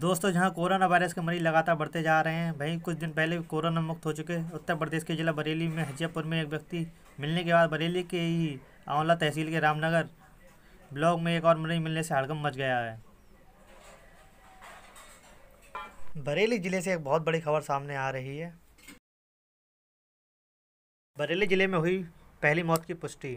दोस्तों जहां corona virus के मरीज लगातार बढ़ते जा रहे हैं वहीं कुछ दिन पहले कोरोना मुक्त हो चुके उत्तर प्रदेश के जिला बरेली में हजियापुर में एक व्यक्ति मिलने के बाद बरेली के ही आंवला तहसील के रामनगर ब्लॉक में एक और मरीज मिलने से हड़कम मच गया है बरेली ज़िले से एक बहुत बड़ी खबर सामने आ रही है बरेली ज़िले में हुई पहली मौत की पुष्टि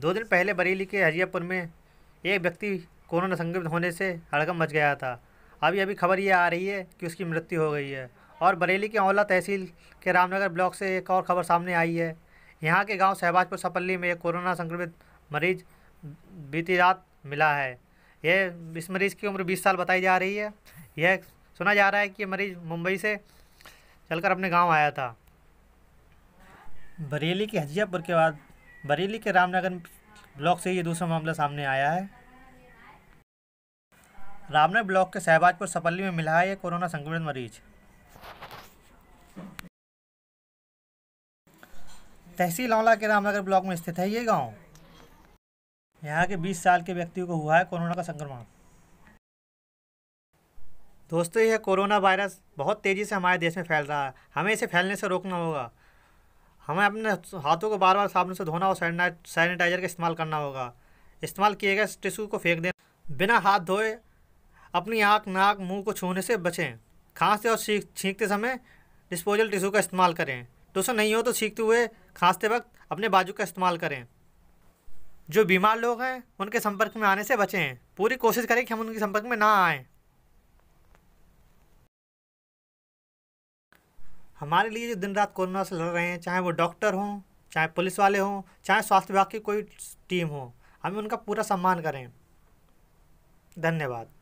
दो दिन पहले बरेली के हजियापुर में एक व्यक्ति कोरोना संक्रमित होने से हड़कम मच गया था अभी अभी खबर ये आ रही है कि उसकी मृत्यु हो गई है और बरेली के औला तहसील के रामनगर ब्लॉक से एक और खबर सामने आई है यहाँ के गांव शहबाजपुर सपल्ली में एक कोरोना संक्रमित मरीज बीती रात मिला है यह इस मरीज़ की उम्र 20 साल बताई जा रही है यह सुना जा रहा है कि मरीज मुंबई से चलकर अपने गांव आया था बरेली के हजियापुर के बाद बरेली के रामनगर ब्लॉक से ये दूसरा मामला सामने आया है रामनगर ब्लॉक के शहबाजपुर सपल्ली में मिला है कोरोना संक्रमित मरीज तहसील औला के रामनगर ब्लॉक में स्थित है ये गांव। यहाँ के 20 साल के व्यक्ति को हुआ है कोरोना का संक्रमण दोस्तों यह कोरोना वायरस बहुत तेज़ी से हमारे देश में फैल रहा है हमें इसे फैलने से रोकना होगा हमें अपने हाथों को बार बार साबुन से धोना और सैनिटाइजर का इस्तेमाल करना होगा इस्तेमाल किए गए टिश्यू को फेंक देना बिना हाथ धोए अपनी आँख नाक मुंह को छूने से बचें खांसते और छींकते समय डिस्पोजल टिश्यू का इस्तेमाल करें टूसन नहीं हो तो छींकते हुए खांसते वक्त अपने बाजू का इस्तेमाल करें जो बीमार लोग हैं उनके संपर्क में आने से बचें पूरी कोशिश करें कि हम उनके संपर्क में ना आए हमारे लिए जो दिन रात कोरोना से लड़ रहे हैं चाहे वो डॉक्टर हों चाहे पुलिस वाले हों चाहे स्वास्थ्य विभाग की कोई टीम हो हमें उनका पूरा सम्मान करें धन्यवाद